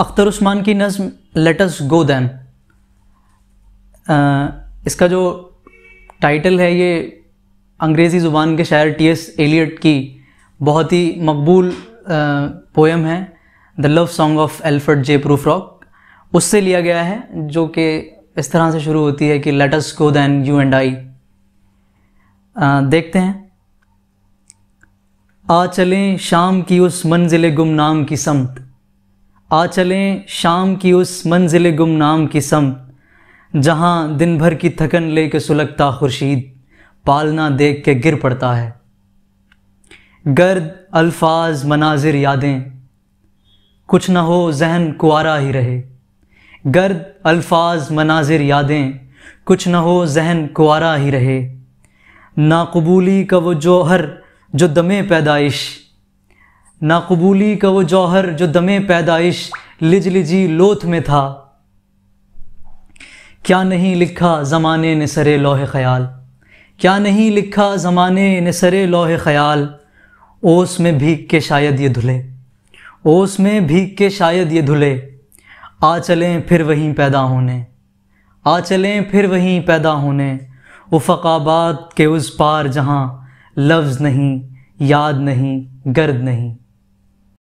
अख्तर उस्मान की नज़म latus go then इसका जो टाइटल है ये अंग्रेज़ी ज़ुबान के शायर टी एस एलियट की बहुत ही मकबूल पोएम है the love song of Alfred J Prufrock उससे लिया गया है जो कि इस तरह से शुरू होती है कि let's go then you and I देखते हैं आ चलें शाम की उस मंजिल गुमनाम की समत आ चलें शाम की उस मंजिल गुमनाम की सम जहाँ दिन भर की थकन ले के सुलगता खुर्शीद पालना देख के गिर पड़ता है गर्द अल्फाज मनाजिर यादें कुछ ना हो जहन कुआरा ही रहे गर्द अल्फाज मनाजिर यादें कुछ ना हो जहन कुआरा ही रहे नाकबूली का वो जोहर जो दमे पैदाइश नाकबूली का वो जौहर जो दमे पैदाइश लिज लिजी लोथ में था क्या नहीं लिखा ज़माने ने सरे लोहे ख्याल क्या नहीं लिखा ज़माने ने सरे लोहे ख्याल ओस में भीग के शायद ये धुले ओस में भीग के शायद ये धुले आ चलें फिर वहीं पैदा होने आ चलें फिर वहीं पैदा होने उफ़ाबाद के उस पार जहाँ लफ्ज़ नहीं याद नहीं गर्द नहीं